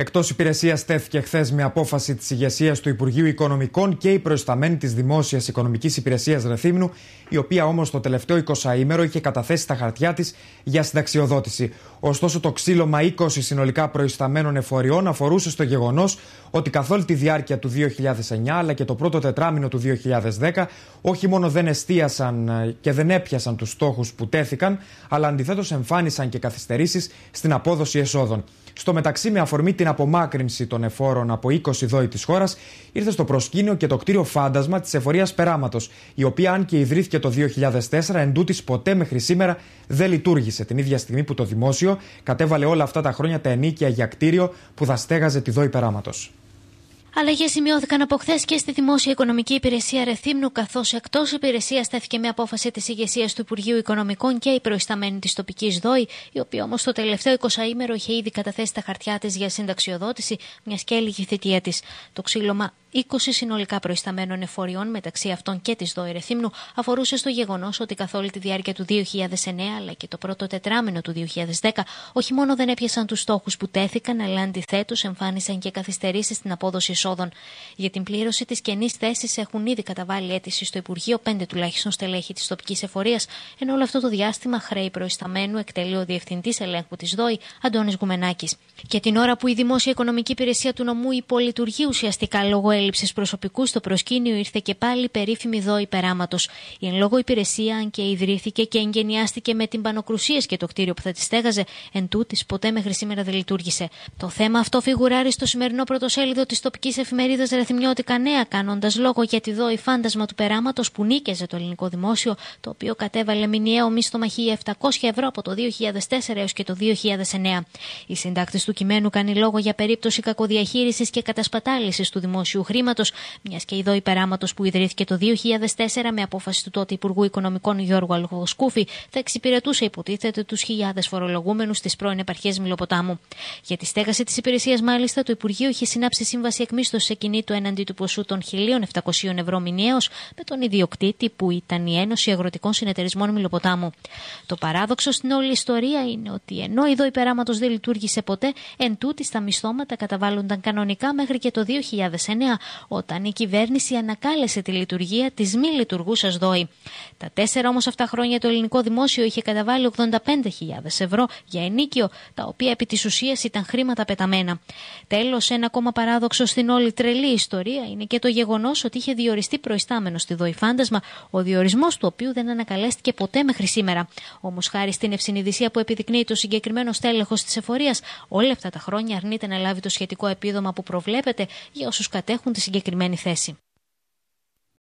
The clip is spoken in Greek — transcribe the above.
Εκτός υπηρεσίας, τέθηκε χθες με απόφαση της ηγεσίας του Υπουργείου Οικονομικών και η προϊσταμένη της Δημόσιας Οικονομικής Υπηρεσίας Ρεθύμνου, η οποία όμως το τελευταίο 20ήμερο είχε καταθέσει τα χαρτιά της για συνταξιοδότηση. Ωστόσο, το ξύλωμα 20 συνολικά προϊσταμένων εφοριών αφορούσε στο γεγονός ότι καθ' όλη τη διάρκεια του 2009 αλλά και το πρώτο τετράμινο του 2010, όχι μόνο δεν εστίασαν ε, και δεν έπιασαν τους στόχους που τέθηκαν, αλλά αντιθέτως εμφάνισαν και καθυστερήσεις στην απόδοση εσόδων. Στο μεταξύ, με αφορμή την απομάκρυνση των εφόρων από 20 δόη της χώρας, ήρθε στο προσκήνιο και το κτίριο φάντασμα της εφορίας Περάματος, η οποία, αν και ιδρύθηκε το 2004, τούτης ποτέ μέχρι σήμερα δεν λειτουργήσε. Την ίδια στιγμή που το δημόσιο κατέβαλε όλα αυτά τα χρόνια τα ενίκια για κτίριο που θα στέγαζε τη δόη Περάματος. Αλλαγές σημειώθηκαν από χθες και στη Δημόσια Οικονομική Υπηρεσία Ρεθύμνου, καθώς εκτός υπηρεσίας στέθηκε μια απόφαση της ηγεσίας του Υπουργείου Οικονομικών και η προϊσταμένη της τοπικής ΔΟΗ, η οποία όμως το τελευταίο 20ήμερο είχε ήδη καταθέσει τα χαρτιά της για συνταξιοδότηση, μιας και έλυγε θητεία της. Το ξύλωμα 20 συνολικά προϊσταμένων εφοριών, μεταξύ αυτών και της ΔΟΗ Ρεθύμνου, αφορούσε στο γεγονός ότι καθ' όλη τη διάρκεια του 2009 αλλά και το πρώτο τετράμινο του 2010, όχι μόνο δεν έπιασαν τους στόχους που τέθηκαν, αλλά αντιθέτως εμφάνισαν και καθυστερήσεις στην απόδοση εσόδων. Για την πλήρωση της κενής θέσης έχουν ήδη καταβάλει αίτηση στο Υπουργείο πέντε τουλάχιστον στελέχη της τοπικής εφορίας, ενώ όλο αυτό το διάστημα χρέη προϊσταμένου εκτελεί ο Διευθυντής Ελέγχου της ΔΟΗ, Αντώνης Γουμενάκης. Και την ώρα που η Δημόσια Οικονομική Υπηρεσία του Νομού υπολειτουργεί ουσιαστικά λόγω έλλειψης προσωπικού στο προσκήνιο, ήρθε και πάλι η περίφημη ΔΟΗ Περάματο. Η εν λόγω υπηρεσία, αν και ιδρύθηκε και εγγενιάστηκε με την πανοκρουσίας και το κτίριο που θα τη στέγαζε, εν τούτης ποτέ μέχρι σήμερα δεν λειτουργήσε. Το θέμα αυτό φιγουράρει στο σημερινό πρωτοσέλιδο της τοπικής ελληνική εφημερίδα Ρεθιμιώτικα Νέα, κάνοντας λόγο για τη δόη φάντασμα του περάματος που νίκεζε το ελληνικό δημόσιο, το οποίο κατέβαλε μηνιαίο μισθομαχή 700 ευρώ από το 2004 έως και το 2009. Η συντάκτη του κειμένου κάνει λόγο για περίπτωση κακοδιαχείρισης και κατασπατάλησης του δημόσιου χρήματος, μιας και η δόη περάματος που ιδρύθηκε το 2004 με απόφαση του τότε Υπουργού Οικονομικών Γιώργου Αλγοσκούφη θα εξυπηρετούσε υποτίθεται τους χιλιάδες φορολογούμενους στι πρώην επαρχίας Μιλοποτάμου. Για τη στέγαση της υπηρεσίας μάλιστα το Υπουργείο είχε συνάψει σύμβαση εκ κοινή του έναντι του ποσού των 1.700 ευρώ μηνιαίως με τον ιδιοκτήτη που ήταν η Ένωση Αγροτικών Συνεταιρισμών Μιλοποτάμου. Το παράδοξο στην όλη ιστορία είναι ότι ενώ η δόη περάματο δεν λειτουργήσε ποτέ, εν τούτη τα μισθώματα καταβάλλονταν κανονικά μέχρι και το 2009, όταν η κυβέρνηση ανακάλεσε τη λειτουργία της μη λειτουργούσας δόη. Τα τέσσερα όμως αυτά χρόνια το ελληνικό δημόσιο είχε καταβάλει 85.000 ευρώ για ενίκιο, τα οποία επί της ουσίας ήταν χρήματα πεταμένα. Τέλος, ένα ακόμα παράδοξο στην την όλη τρελή ιστορία είναι και το γεγονός ότι είχε διοριστεί προϊστάμενο στη ΔΟΗ Φάντασμα, ο διορισμός του οποίου δεν ανακαλέστηκε ποτέ μέχρι σήμερα. Όμως, χάρη στην ευσυνειδησία που επιδεικνύει το συγκεκριμένο στέλεχος της εφορίας, όλα αυτά τα χρόνια αρνείται να λάβει το σχετικό επίδομα που προβλέπεται για όσους κατέχουν τη συγκεκριμένη θέση.